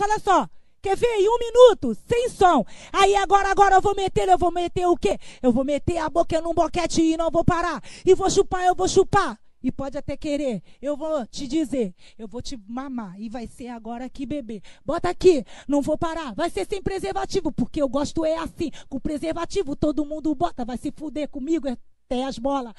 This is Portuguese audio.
olha só. Quer ver? Em um minuto, sem som. Aí agora, agora eu vou meter, eu vou meter o quê? Eu vou meter a boca num boquete e não vou parar. E vou chupar, eu vou chupar. E pode até querer, eu vou te dizer, eu vou te mamar e vai ser agora aqui, bebê. Bota aqui, não vou parar, vai ser sem preservativo, porque eu gosto é assim. Com preservativo todo mundo bota, vai se fuder comigo até as bolas.